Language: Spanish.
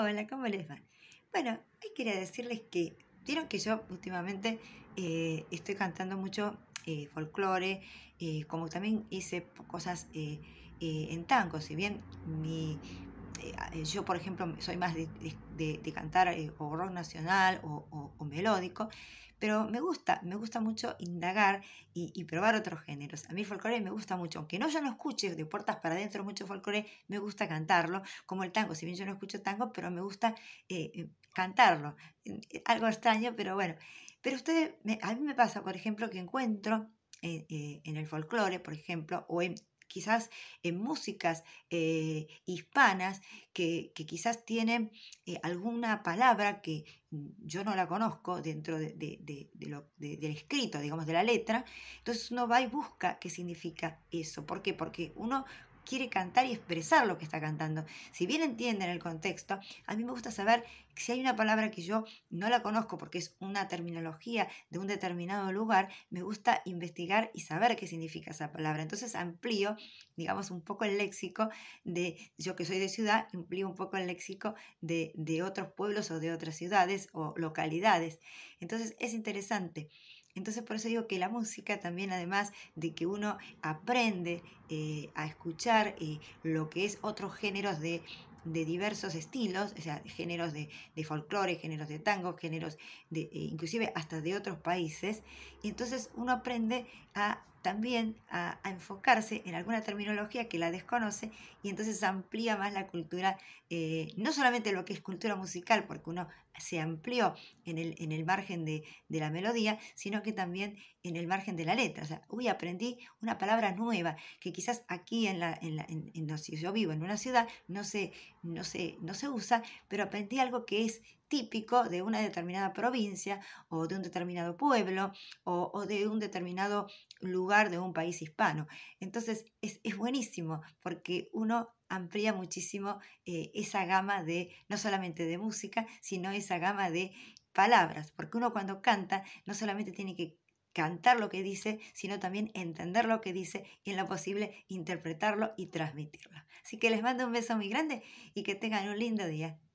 Hola, ¿cómo les va? Bueno, hoy quería decirles que vieron que yo últimamente eh, estoy cantando mucho eh, folclore, eh, como también hice cosas en tango, si bien yo, por ejemplo, soy más de, cantar o rock nacional o melódico, pero me gusta, me gusta mucho indagar y, probar otros géneros. A mí el folclore me gusta mucho, aunque no yo no escuche de puertas para adentro mucho folclore, me gusta cantarlo, como el tango, si bien yo no escucho tango, pero me gusta eh, eh, cantarlo. Eh, algo extraño, pero bueno. Pero ustedes, a mí me pasa, por ejemplo, que encuentro en el folclore, por ejemplo, o en quizás en músicas eh, hispanas que, quizás tienen eh, alguna palabra que yo no la conozco dentro de, del escrito, digamos, de la letra. Entonces uno va y busca qué significa eso. ¿Por qué? Porque uno quiere cantar y expresar lo que está cantando. Si bien entienden el contexto, a mí me gusta saber si hay una palabra que yo no la conozco porque es una terminología de un determinado lugar, me gusta investigar y saber qué significa esa palabra. Entonces amplío, digamos, un poco el léxico de, yo que soy de ciudad, amplío un poco el léxico de, de otros pueblos o de otras ciudades o localidades. Entonces es interesante entonces por eso digo que la música también, además de que uno aprende eh, a escuchar eh, lo que es otros géneros de, diversos estilos, o sea, géneros de, de folclore, géneros de tango, géneros de, e inclusive hasta de otros países, y entonces uno aprende a también a, enfocarse en alguna terminología que la desconoce y entonces amplía más la cultura, eh, no solamente lo que es cultura musical, porque uno se amplió en el, en el margen de, la melodía, sino que también en el margen de la letra. O sea, uy, aprendí una palabra nueva que quizás aquí en la, si yo vivo en una ciudad no se, no, no se usa, pero aprendí algo que es típico de una determinada provincia o de un determinado pueblo o, de un determinado lugar de un país hispano. Entonces es, buenísimo porque uno amplía muchísimo eh, esa gama de, no solamente de música, sino esa gama de palabras, porque uno cuando canta no solamente tiene que cantar lo que dice, sino también entender lo que dice y en lo posible interpretarlo y transmitirlo. Así que les mando un beso muy grande y que tengan un lindo día.